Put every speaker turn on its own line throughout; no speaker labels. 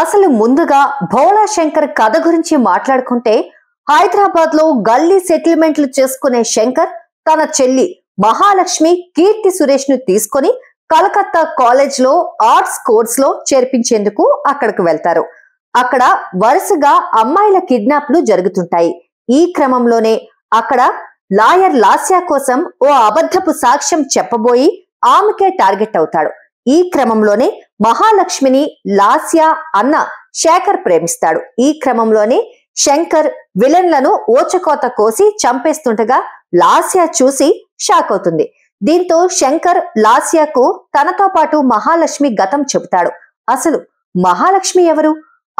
అసలు ముందుగా భోలా శంకర్ కథ గురించి మాట్లాడుకుంటే హైదరాబాద్ లో గల్లీ సెటిల్మెంట్లు చేసుకునే శంకర్ తన చెల్లి మహాలక్ష్మి కీర్తి సురేష్ ను తీసుకొని కలకత్తా కాలేజ్ లో ఆర్ట్స్ కోర్స్ లో చేర్పించేందుకు అక్కడికి వెళ్తారు అక్కడ వరుసగా అమ్మాయిల కిడ్నాప్లు జరుగుతుంటాయి ఈ క్రమంలోనే అక్కడ లాయర్ లాస్యా కోసం ఓ అబద్ధపు సాక్ష్యం చెప్పబోయి ఆమెకే టార్గెట్ అవుతాడు ఈ క్రమంలోనే మహాలక్ష్మిని లాస్య అన్న శేఖర్ ప్రేమిస్తాడు ఈ క్రమంలోనే శంకర్ విలన్లను ఓచకోత కోసి చంపేస్తుండగా లాస్య చూసి షాక్ అవుతుంది దీంతో శంకర్ లాస్యకు తనతో పాటు మహాలక్ష్మి గతం చెబుతాడు అసలు మహాలక్ష్మి ఎవరు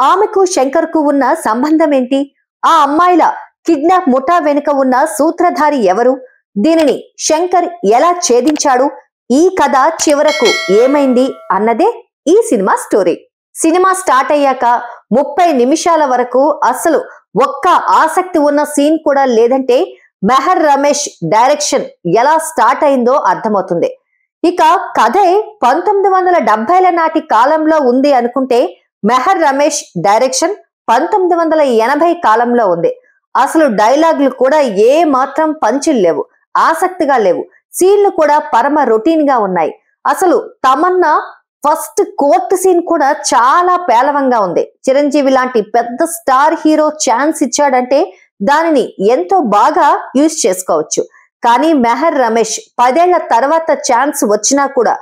ఆమెకు శంకర్కు ఉన్న సంబంధం ఏంటి ఆ అమ్మాయిల కిడ్నాప్ ముఠా వెనుక ఉన్న సూత్రధారి ఎవరు దీనిని శంకర్ ఎలా ఛేదించాడు ఈ కథ చివరకు ఏమైంది అన్నదే ఈ సినిమా స్టోరీ సినిమా స్టార్ట్ అయ్యాక ముప్పై నిమిషాల వరకు అసలు ఒక్క ఆసక్తి ఉన్న సీన్ కూడా లేదంటే మెహర్ రమేష్ డైరెక్షన్ ఎలా స్టార్ట్ అయిందో అర్థమవుతుంది ఇక కథే పంతొమ్మిది వందల డెబ్బైల నాటి కాలంలో ఉంది అనుకుంటే మెహర్ రమేష్ డైరెక్షన్ పంతొమ్మిది వందల ఎనభై కాలంలో ఉంది అసలు డైలాగులు కూడా ఏ మాత్రం పంచులు లేవు ఆసక్తిగా లేవు సీన్లు కూడా పరమ రొటీన్ గా ఉన్నాయి అసలు తమన్నా ఫస్ట్ కోర్టు సీన్ కూడా చాలా పేలవంగా ఉంది చిరంజీవి లాంటి పెద్ద స్టార్ హీరో ఛాన్స్ ఇచ్చాడంటే దానిని ఎంతో బాగా యూజ్ చేసుకోవచ్చు కానీ మెహర్ రమేష్ పదేళ్ల తర్వాత ఛాన్స్ వచ్చినా కూడా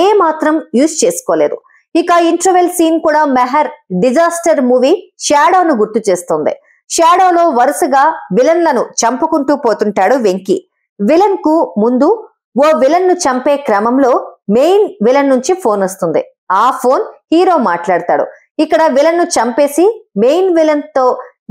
ఏ మాత్రం యూజ్ చేసుకోలేదు ఇక ఇంటర్వెల్ సీన్ కూడా మెహర్ డిజాస్టర్ మూవీ షాడోను గుర్తు చేస్తుంది షాడోలో వరుసగా విలన్లను చంపుకుంటూ పోతుంటాడు వెంకీ విలన్ కు ముందు ఓ విలన్ ను చంపే క్రమంలో మెయిన్ విలన్ నుంచి ఫోన్ వస్తుంది ఆ ఫోన్ హీరో మాట్లాడతాడు ఇక్కడ విలన్ ను చంపేసి మెయిన్ విలన్ తో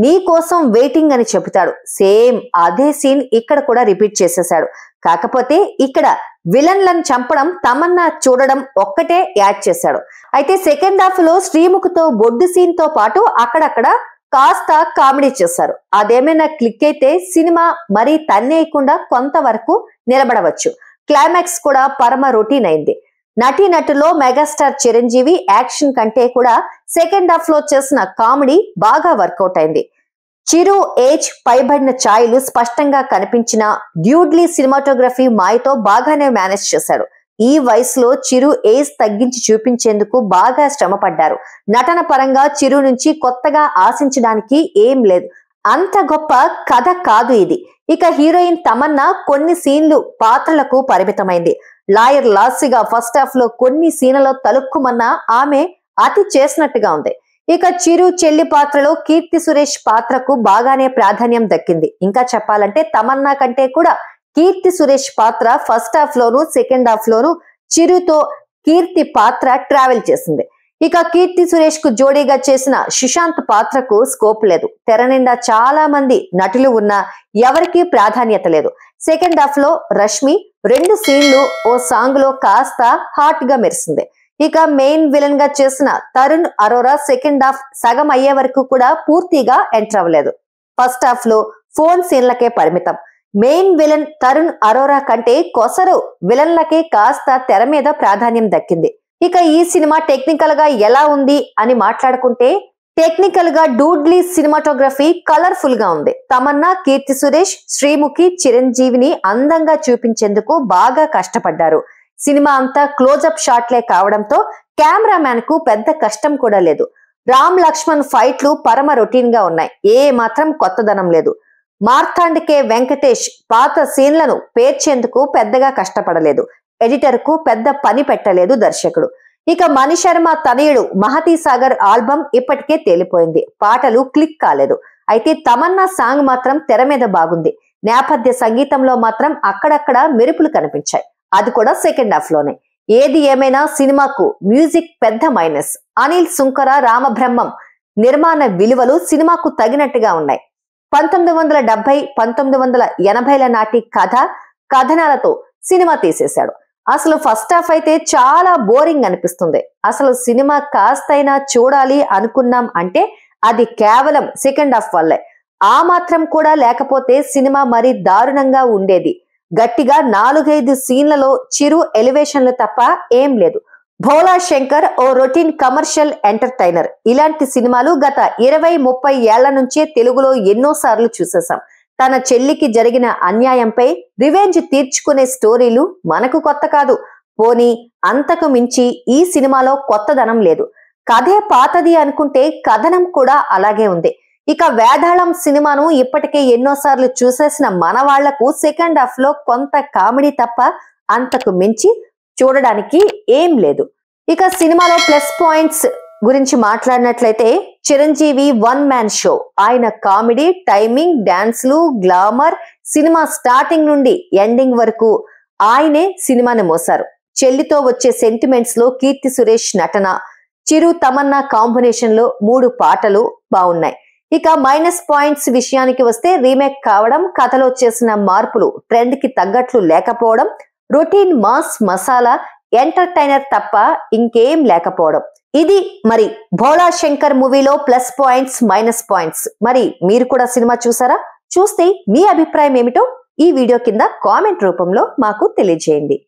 నీ కోసం వెయిటింగ్ అని చెబుతాడు సేమ్ అదే సీన్ ఇక్కడ కూడా రిపీట్ చేసేసాడు కాకపోతే ఇక్కడ విలన్లను చంపడం తమన్నా చూడడం ఒక్కటే యాడ్ చేశాడు అయితే సెకండ్ హాఫ్ లో శ్రీముఖతో బొడ్డు సీన్ తో పాటు అక్కడక్కడ కాస్త కామెడీ చేశారు అదేమైనా క్లిక్ అయితే సినిమా మరీ తన్నేయకుండా కొంతవరకు నిలబడవచ్చు క్లైమాక్స్ కూడా పరమ రొటీన్ అయింది నటీ నటులో మెగాస్టార్ చిరంజీవి యాక్షన్ కంటే కూడా సెకండ్ హాఫ్ లో చేసిన కామెడీ బాగా వర్కౌట్ అయింది చిరు ఏజ్ పైబడిన ఛాయలు స్పష్టంగా కనిపించిన డ్యూడ్లీ సినిమాటోగ్రఫీ మాయతో బాగానే మేనేజ్ చేశాడు ఈ వయసులో చిరు ఏజ్ తగ్గించి చూపించేందుకు బాగా శ్రమ పడ్డారు నటన పరంగా చిరు నుంచి కొత్తగా ఆశించడానికి ఏం లేదు అంత గొప్ప కథ కాదు ఇది ఇక హీరోయిన్ తమన్నా కొన్ని సీన్లు పాత్రలకు పరిమితమైంది లాయర్ లాస్సిగా ఫస్ట్ హాఫ్ లో కొన్ని సీన్లలో తలుక్కుమన్న ఆమె అతి చేసినట్టుగా ఉంది ఇక చిరు చెల్లి పాత్రలో కీర్తి సురేష్ పాత్రకు బాగానే ప్రాధాన్యం దక్కింది ఇంకా చెప్పాలంటే తమన్నా కంటే కూడా కీర్తి సురేష్ పాత్ర ఫస్ట్ హాఫ్ లోను సెకండ్ హాఫ్ లోను చిరుతో కీర్తి పాత్ర ట్రావెల్ చేసింది ఇక కీర్తి సురేష్ కు జోడీగా చేసిన సుశాంత్ పాత్రకు స్కోప్ లేదు తెర నిండా చాలా మంది నటులు ఉన్నా ఎవరికీ ప్రాధాన్యత లేదు సెకండ్ హాఫ్ లో రష్మి రెండు సీన్లు ఓ సాంగ్ లో కాస్త హాట్ గా మెరిసింది ఇక మెయిన్ విలన్ గా చేసిన తరుణ్ అరోరా సెకండ్ హాఫ్ సగం అయ్యే వరకు కూడా పూర్తిగా ఎంటర్ అవ్వలేదు ఫస్ట్ హాఫ్ లో ఫోన్ సీన్లకే పరిమితం మెయిన్ విలన్ తరుణ్ అరోరా కంటే కొసరు విలన్లకే కాస్త తెర మీద ప్రాధాన్యం దక్కింది ఇక ఈ సినిమా టెక్నికల్ గా ఎలా ఉంది అని మాట్లాడుకుంటే టెక్నికల్ గా డూడ్లీ సినిమాటోగ్రఫీ కలర్ఫుల్ గా ఉంది తమన్నా కీర్తి సురేష్ శ్రీముఖి చిరంజీవిని అందంగా చూపించేందుకు బాగా కష్టపడ్డారు సినిమా అంతా క్లోజప్ షాట్లే కావడంతో కెమెరామ్యాన్ కు పెద్ద కష్టం కూడా లేదు రామ్ లక్ష్మణ్ ఫైట్లు పరమ రొటీన్ గా ఉన్నాయి ఏ మాత్రం కొత్తదనం లేదు మార్తాండ్ కె వెంకటేష్ పాత సీన్లను పేర్చేందుకు పెద్దగా కష్టపడలేదు ఎడిటర్కు పెద్ద పని పెట్టలేదు దర్శకుడు ఇక మణిశర్మ తనయుడు మహతి సాగర్ ఆల్బమ్ ఇప్పటికే తేలిపోయింది పాటలు క్లిక్ కాలేదు అయితే తమన్నా సాంగ్ మాత్రం తెర మీద బాగుంది నేపథ్య సంగీతంలో మాత్రం అక్కడక్కడ మెరుపులు కనిపించాయి అది కూడా సెకండ్ హాఫ్ లోనే ఏది ఏమైనా సినిమాకు మ్యూజిక్ పెద్ద మైనస్ అనిల్ సుంకర రామబ్రహ్మం నిర్మాణ విలువలు సినిమాకు తగినట్టుగా ఉన్నాయి పంతొమ్మిది వందల డెబ్బై పంతొమ్మిది వందల ఎనభైల నాటి కథ కథనాలతో సినిమా తీసేశాడు అసలు ఫస్ట్ హాఫ్ అయితే చాలా బోరింగ్ అనిపిస్తుంది అసలు సినిమా కాస్తైనా చూడాలి అనుకున్నాం అంటే అది కేవలం సెకండ్ హాఫ్ వల్లే ఆ మాత్రం కూడా లేకపోతే సినిమా మరీ దారుణంగా ఉండేది గట్టిగా నాలుగైదు సీన్లలో చిరు ఎలివేషన్లు తప్ప ఏం లేదు భోలా శంకర్ ఓ రొటీన్ కమర్షియల్ ఎంటర్టైనర్ ఇలాంటి సినిమాలు గత ఇరవై ముప్పై ఏళ్ల నుంచే తెలుగులో ఎన్నోసార్లు చూసేశాం తన చెల్లికి జరిగిన అన్యాయంపై రివెంజ్ తీర్చుకునే స్టోరీలు మనకు కొత్త కాదు పోని అంతకు మించి ఈ సినిమాలో కొత్తదనం లేదు కథే పాతది అనుకుంటే కథనం కూడా అలాగే ఉంది ఇక వేదాళం సినిమాను ఇప్పటికే ఎన్నోసార్లు చూసేసిన మన వాళ్లకు సెకండ్ హాఫ్ లో కొంత కామెడీ తప్ప అంతకు మించి చూడడానికి ఏం లేదు ఇక సినిమాలో ప్లస్ పాయింట్స్ గురించి మాట్లాడినట్లయితే చిరంజీవి వన్ మ్యాన్ షో ఆయన కామెడీ టైమింగ్ డాన్స్లు గ్లామర్ సినిమా స్టార్టింగ్ నుండి ఎండింగ్ వరకు ఆయనే సినిమాని మోసారు చెల్లితో వచ్చే సెంటిమెంట్స్ లో కీర్తి సురేష్ నటన చిరు తమన్నా కాంబినేషన్ లో మూడు పాటలు బాగున్నాయి ఇక మైనస్ పాయింట్స్ విషయానికి వస్తే రీమేక్ కావడం కథలో చేసిన మార్పులు ట్రెండ్ కి తగ్గట్లు లేకపోవడం రొటీన్ మాస్ మసాలా ఎంటర్టైనర్ తప్ప ఇంకేం లేకపోవడం ఇది మరి భోళా శంకర్ మూవీలో ప్లస్ పాయింట్స్ మైనస్ పాయింట్స్ మరి మీరు కూడా సినిమా చూసారా చూస్తే మీ అభిప్రాయం ఏమిటో ఈ వీడియో కింద కామెంట్ రూపంలో మాకు తెలియజేయండి